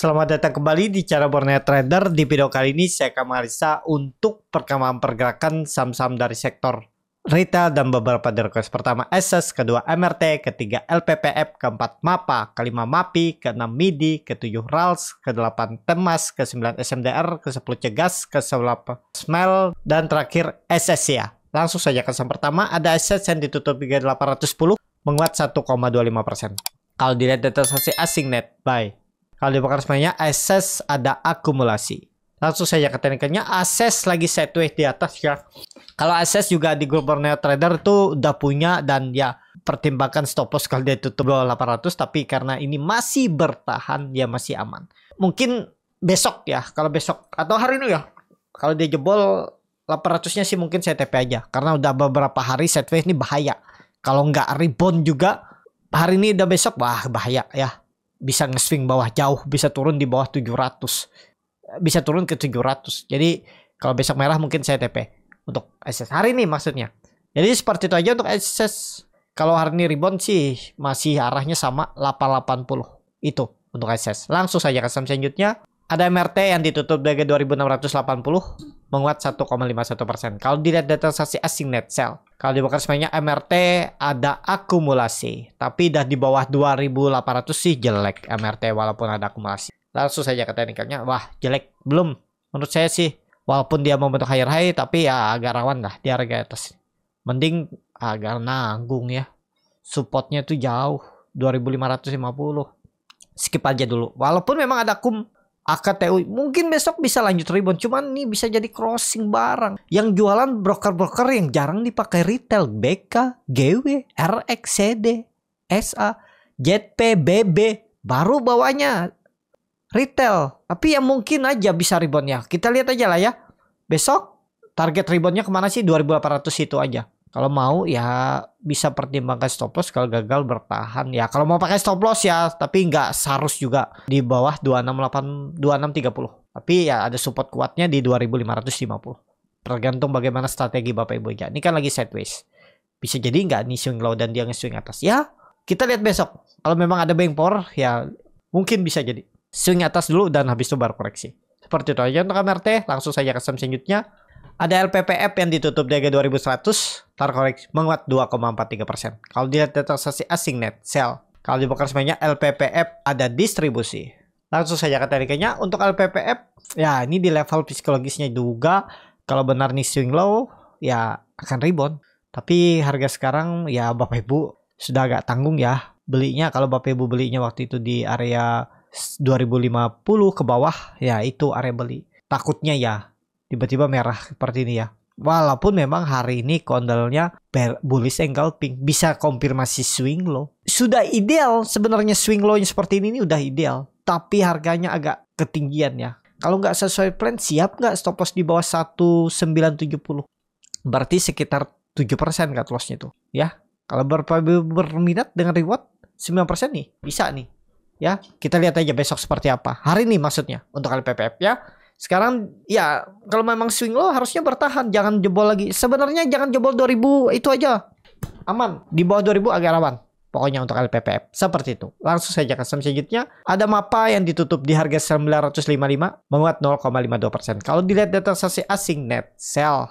Selamat datang kembali di cara Borneo Trader. Di video kali ini saya akan meriksa untuk perkembangan pergerakan saham-saham dari sektor retail dan beberapa derkos. Pertama SS, kedua MRT, ketiga LPPF, keempat MAPA, kelima MAPI, keenam MIDI, ketujuh RALS, kedelapan TEMAS, kesembilan SMDR, kesepuluh Cegas, kesepuluh SMEL, dan terakhir SS ya Langsung saja ke saham pertama, ada SS yang ditutup 3810 menguat 1,25%. Kalau dilihat data asing net, buy kalau dibakar semuanya, akses ada akumulasi. Langsung saja ke tekniknya, akses lagi sideways di atas ya. Kalau akses juga di grup Borneo Trader tuh udah punya dan ya pertimbangkan stop loss kalau dia tutup 2800 tapi karena ini masih bertahan dia masih aman. Mungkin besok ya, kalau besok atau hari ini ya. Kalau dia jebol 800-nya sih mungkin saya TP aja karena udah beberapa hari sideways ini bahaya. Kalau nggak rebound juga hari ini udah besok wah bahaya ya bisa nge-swing bawah jauh, bisa turun di bawah 700. Bisa turun ke 700. Jadi kalau besok merah mungkin saya TP untuk SS hari ini maksudnya. Jadi seperti itu aja untuk SS. Kalau hari ini rebound sih masih arahnya sama 880 itu untuk SS. Langsung saja ke saham selanjutnya ada MRT yang ditutup dari 2680 menguat 1,51 persen. Kalau dilihat data transaksi asing net sell, kalau dibakar semuanya MRT ada akumulasi, tapi dah di bawah 2800 sih jelek MRT walaupun ada akumulasi. Langsung saja ke teknikalnya, wah jelek belum menurut saya sih. Walaupun dia membentuk higher high tapi ya agak rawan lah di harga atas. Mending ah, agak nanggung ya. Supportnya tuh jauh 2550. Skip aja dulu. Walaupun memang ada kum AKTU mungkin besok bisa lanjut rebound cuman ini bisa jadi crossing barang yang jualan broker-broker yang jarang dipakai retail BK, GW, RX, CD, SA, JP, BB baru bawanya retail tapi ya mungkin aja bisa reboundnya kita lihat aja lah ya besok target reboundnya kemana sih 2800 itu aja kalau mau ya bisa pertimbangkan stop loss kalau gagal bertahan ya. Kalau mau pakai stop loss ya, tapi nggak harus juga di bawah 268 2630. Tapi ya ada support kuatnya di 2550. Tergantung bagaimana strategi Bapak Ibu ya Ini kan lagi sideways. Bisa jadi nggak nih swing low dan dia nge-swing atas. Ya, kita lihat besok. Kalau memang ada power ya mungkin bisa jadi. Swing atas dulu dan habis itu baru koreksi. Seperti itu aja untuk MRT. Langsung saja ke selanjutnya. Ada LPPF yang ditutup di harga 2100, koreksi menguat 2,43 persen. Kalau dilihat dari transaksi asing net sell, kalau di broker semuanya LPPF ada distribusi. Langsung saja tekniknya untuk LPPF, ya ini di level psikologisnya juga. Kalau benar nih swing low, ya akan rebound. Tapi harga sekarang ya Bapak Ibu sudah agak tanggung ya belinya. Kalau Bapak Ibu belinya waktu itu di area 2050 ke bawah, ya itu area beli. Takutnya ya tiba-tiba merah seperti ini ya. Walaupun memang hari ini kondelnya bullish engulfing bisa konfirmasi swing low. Sudah ideal sebenarnya swing low yang seperti ini, ini udah ideal, tapi harganya agak ketinggian ya. Kalau nggak sesuai plan siap nggak stop loss di bawah 1970. Berarti sekitar 7% cut lossnya tuh ya. Kalau ber berminat dengan reward 9% nih bisa nih ya. Kita lihat aja besok seperti apa. Hari ini maksudnya untuk LPPF ya. Sekarang ya kalau memang swing lo harusnya bertahan, jangan jebol lagi. Sebenarnya jangan jebol 2000 itu aja. Aman, di bawah 2000 agak rawan. Pokoknya untuk LPPF seperti itu. Langsung saja ke saham selanjutnya. Ada MAPA yang ditutup di harga 955 menguat 0,52%. Kalau dilihat data sasi asing net sell.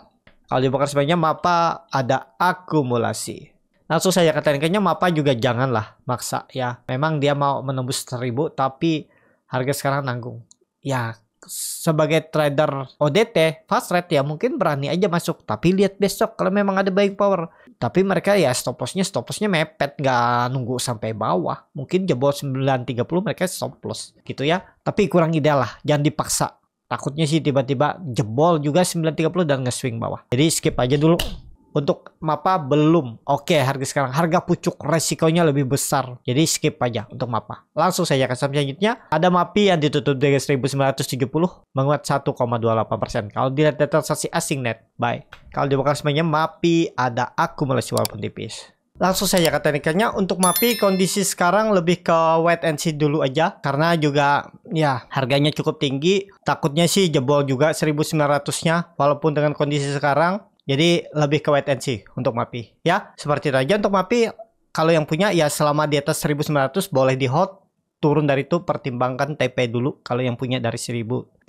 Kalau dibuka sebenarnya MAPA ada akumulasi. Langsung saya katakan kayaknya MAPA juga janganlah maksa ya. Memang dia mau menembus 1000 tapi harga sekarang nanggung. Ya sebagai trader ODT fast rate ya mungkin berani aja masuk tapi lihat besok kalau memang ada buying power tapi mereka ya stop lossnya stop lossnya mepet nggak nunggu sampai bawah mungkin jebol 930 mereka stop loss gitu ya tapi kurang ideal lah jangan dipaksa takutnya sih tiba-tiba jebol juga 930 dan nge-swing bawah jadi skip aja dulu untuk mapa belum. Oke, harga sekarang harga pucuk resikonya lebih besar. Jadi skip aja untuk mapa. Langsung saja ke selanjutnya. Ada MAPI yang ditutup dari 1970 menguat 1,28%. Kalau dilihat data transaksi asing net, buy. Kalau di semuanya MAPI ada akumulasi walaupun tipis. Langsung saja ke untuk MAPI kondisi sekarang lebih ke wait and see dulu aja karena juga ya harganya cukup tinggi takutnya sih jebol juga 1900 nya walaupun dengan kondisi sekarang jadi lebih ke wait and see untuk MAPI. Ya, seperti itu aja untuk MAPI. Kalau yang punya ya selama di atas 1900 boleh di hold. Turun dari itu pertimbangkan TP dulu kalau yang punya dari 1800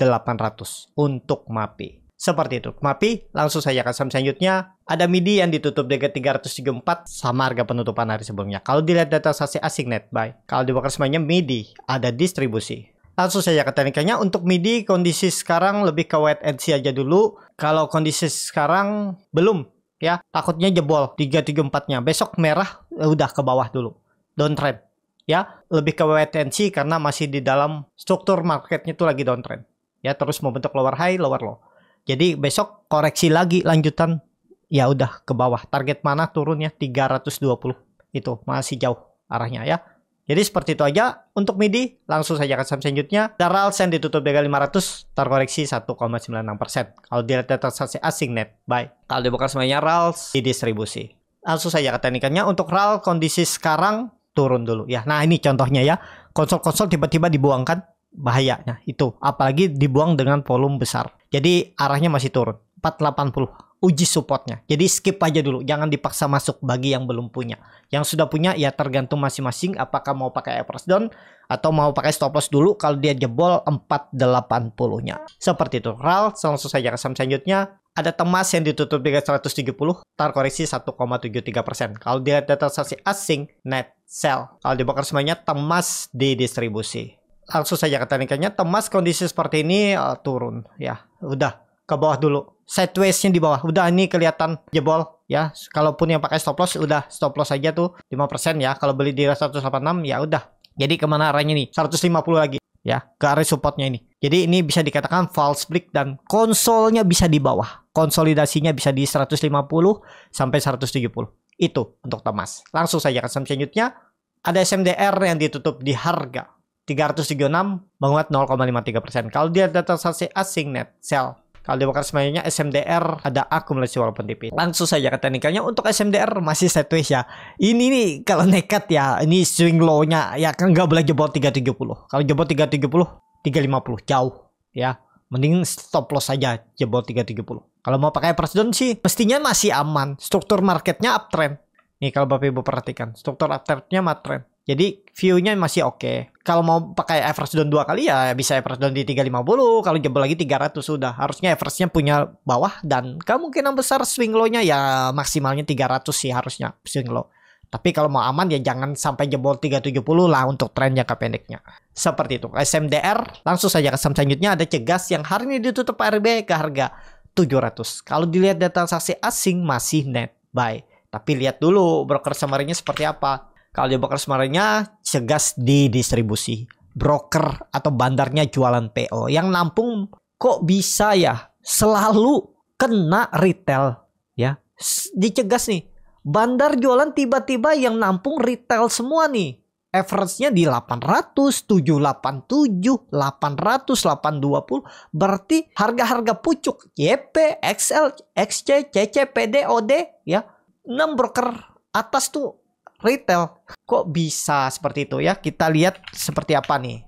untuk MAPI. Seperti itu. MAPI langsung saya akan saham selanjutnya. Ada MIDI yang ditutup di 334 sama harga penutupan hari sebelumnya. Kalau dilihat data sasi asing net buy. Kalau dibakar semuanya MIDI ada distribusi langsung saja ke teknikanya. Untuk MIDI kondisi sekarang lebih ke wait and see aja dulu. Kalau kondisi sekarang belum ya, takutnya jebol 334-nya. Besok merah udah ke bawah dulu. Downtrend ya, lebih ke wait and see karena masih di dalam struktur marketnya itu lagi downtrend. Ya, terus membentuk lower high, lower low. Jadi besok koreksi lagi lanjutan ya udah ke bawah. Target mana turunnya 320 itu masih jauh arahnya ya. Jadi seperti itu aja untuk MIDI langsung saja ke saham selanjutnya. Daral Sen ditutup dengan 500 terkoreksi 1,96%. Kalau dilihat transaksi asing net buy. Kalau dibuka semuanya RALS didistribusi. Langsung saja ke teknikannya untuk RAL kondisi sekarang turun dulu ya. Nah ini contohnya ya konsol-konsol tiba-tiba dibuangkan, kan bahayanya itu apalagi dibuang dengan volume besar. Jadi arahnya masih turun 480 uji supportnya. Jadi skip aja dulu, jangan dipaksa masuk bagi yang belum punya. Yang sudah punya ya tergantung masing-masing apakah mau pakai average down atau mau pakai stop loss dulu kalau dia jebol 480-nya. Seperti itu. RAL langsung saja ke saham selanjutnya. Ada temas yang ditutup di 130, tar koreksi 1,73%. Kalau dia ada transaksi asing, net sell. Kalau dibakar semuanya, temas di distribusi. Langsung saja ke teknikannya, temas kondisi seperti ini uh, turun. Ya, udah ke bawah dulu wave-nya di bawah udah ini kelihatan jebol ya kalaupun yang pakai stop loss udah stop loss aja tuh 5% ya kalau beli di 186 ya udah jadi kemana arahnya nih 150 lagi ya ke area supportnya ini jadi ini bisa dikatakan false break dan konsolnya bisa di bawah konsolidasinya bisa di 150 sampai 170 itu untuk Thomas langsung saja ke saham selanjutnya ada SMDR yang ditutup di harga 336 menguat 0,53% kalau dia data transaksi asing net sell kalau dibakar semuanya SMDR ada akumulasi walaupun tipis. Langsung saja ke teknikalnya untuk SMDR masih sideways ya. Ini nih kalau nekat ya, ini swing low-nya ya kan nggak boleh jebol 370. Kalau jebol 370, 350 jauh ya. Mending stop loss saja jebol 370. Kalau mau pakai presiden sih mestinya masih aman. Struktur marketnya uptrend. Nih kalau Bapak Ibu perhatikan, struktur uptrendnya uptrend. Jadi view-nya masih oke. Okay. Kalau mau pakai average down dua kali ya bisa average down di 350, kalau jebol lagi 300 sudah. Harusnya average-nya punya bawah dan kemungkinan besar swing low-nya ya maksimalnya 300 sih harusnya swing low. Tapi kalau mau aman ya jangan sampai jebol 370 lah untuk tren jangka pendeknya. Seperti itu. SMDR langsung saja ke saham selanjutnya ada cegas yang hari ini ditutup RB ke harga 700. Kalau dilihat data transaksi asing masih net buy. Tapi lihat dulu broker summary seperti apa. Kalau dia bakar cegas segas distribusi Broker atau bandarnya jualan PO. Yang nampung kok bisa ya selalu kena retail ya. Dicegas nih. Bandar jualan tiba-tiba yang nampung retail semua nih. Average-nya di 800, 787, 800, 820. Berarti harga-harga pucuk. YP, XL, XC, CC, PD, OD. Ya. 6 broker atas tuh retail. Kok bisa seperti itu ya? Kita lihat seperti apa nih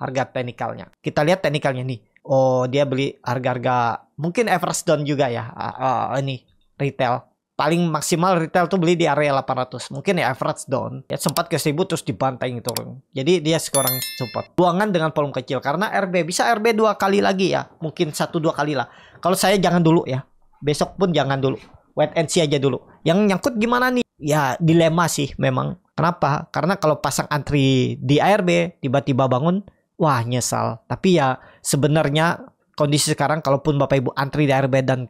harga teknikalnya. Kita lihat teknikalnya nih. Oh, dia beli harga-harga mungkin everest down juga ya. Uh, uh, ini retail paling maksimal retail tuh beli di area 800 mungkin ya average down ya sempat ke 1000 terus dibantai turun gitu. jadi dia sekarang support buangan dengan volume kecil karena RB bisa RB dua kali lagi ya mungkin satu dua kali lah kalau saya jangan dulu ya besok pun jangan dulu wait and see aja dulu yang nyangkut gimana nih ya dilema sih memang. Kenapa? Karena kalau pasang antri di ARB tiba-tiba bangun, wah nyesal. Tapi ya sebenarnya kondisi sekarang kalaupun Bapak Ibu antri di ARB dan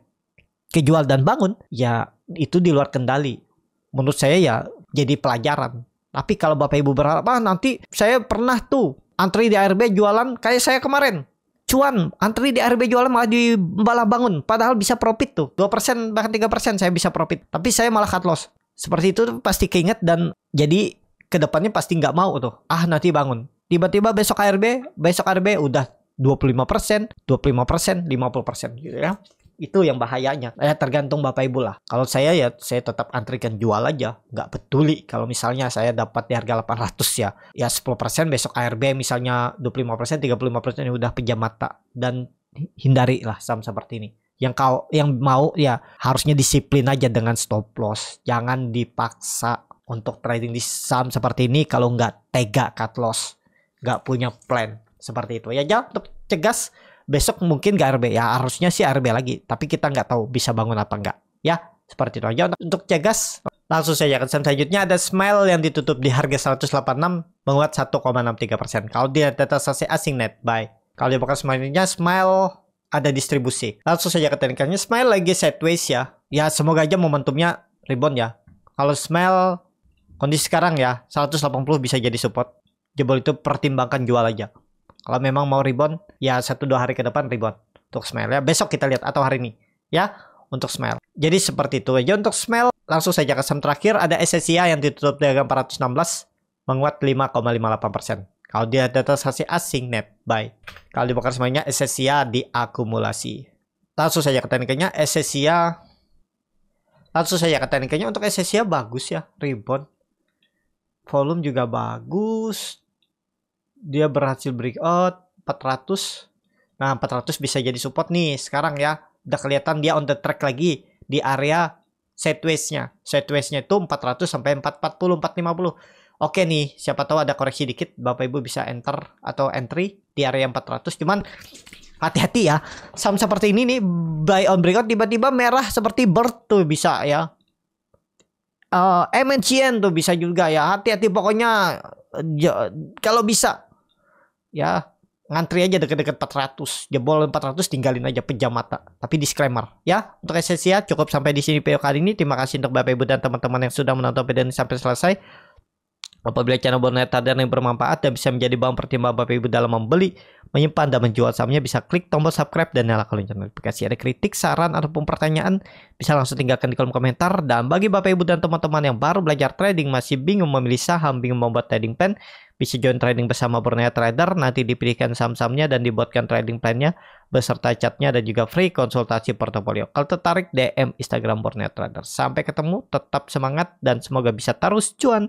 kejual dan bangun, ya itu di luar kendali. Menurut saya ya jadi pelajaran. Tapi kalau Bapak Ibu berharap, ah nanti saya pernah tuh antri di ARB jualan kayak saya kemarin. Cuan, antri di ARB jualan malah di bangun. Padahal bisa profit tuh. 2% bahkan 3% saya bisa profit. Tapi saya malah cut loss seperti itu pasti keinget dan jadi kedepannya pasti nggak mau tuh ah nanti bangun tiba-tiba besok ARB besok ARB udah 25 persen 25 persen 50 persen gitu ya itu yang bahayanya ya tergantung bapak ibu lah kalau saya ya saya tetap antrikan jual aja nggak peduli kalau misalnya saya dapat di harga 800 ya ya 10 persen besok ARB misalnya 25 persen 35 persen ya udah pejam mata dan hindari lah saham seperti ini yang kau yang mau ya harusnya disiplin aja dengan stop loss jangan dipaksa untuk trading di saham seperti ini kalau nggak tega cut loss nggak punya plan seperti itu ya jangan untuk cegas besok mungkin nggak RB ya harusnya sih RB lagi tapi kita nggak tahu bisa bangun apa nggak ya seperti itu aja untuk cegas langsung saja ke saham selanjutnya ada Smile yang ditutup di harga 186 menguat 1,63% persen. kalau dia data asing net buy kalau dia bukan semuanya Smile ada distribusi. Langsung saja ke teknikalnya. Smile lagi sideways ya. Ya semoga aja momentumnya rebound ya. Kalau smile kondisi sekarang ya 180 bisa jadi support. Jebol itu pertimbangkan jual aja. Kalau memang mau rebound ya satu dua hari ke depan rebound. Untuk smile ya. Besok kita lihat atau hari ini ya untuk smile. Jadi seperti itu aja untuk smile. Langsung saja ke saham terakhir ada SSIA yang ditutup dagang 416 menguat 5,58%. Kalau dia transaksi asing net buy. Kalau dibakar semuanya SSIA diakumulasi. Langsung saja ke tekniknya SSIA. langsung saja ke tekniknya untuk SSIA bagus ya rebound volume juga bagus dia berhasil breakout 400 nah 400 bisa jadi support nih sekarang ya udah kelihatan dia on the track lagi di area sideways-nya sideways-nya itu 400 sampai 440 450 Oke nih, siapa tahu ada koreksi dikit, Bapak Ibu bisa enter atau entry di area 400. Cuman hati-hati ya, saham seperti ini nih buy on breakout tiba-tiba merah seperti bird tuh bisa ya. Uh, eh, MNCN tuh bisa juga ya. Hati-hati pokoknya ya, kalau bisa ya ngantri aja deket-deket 400 jebol 400 tinggalin aja pejam mata tapi disclaimer ya untuk esensia ya, cukup sampai di sini video kali ini terima kasih untuk bapak ibu dan teman-teman yang sudah menonton video ini sampai selesai Apabila channel Borneo Trader yang bermanfaat dan bisa menjadi bahan pertimbangan Bapak Ibu dalam membeli, menyimpan, dan menjual sahamnya, bisa klik tombol subscribe dan nyalakan lonceng notifikasi. Ada kritik, saran, ataupun pertanyaan, bisa langsung tinggalkan di kolom komentar. Dan bagi Bapak Ibu dan teman-teman yang baru belajar trading, masih bingung memilih saham, bingung membuat trading plan, bisa join trading bersama Borneo Trader, nanti dipilihkan saham-sahamnya dan dibuatkan trading plannya beserta chatnya dan juga free konsultasi portofolio. Kalau tertarik DM Instagram Borneo Trader. Sampai ketemu, tetap semangat dan semoga bisa terus cuan.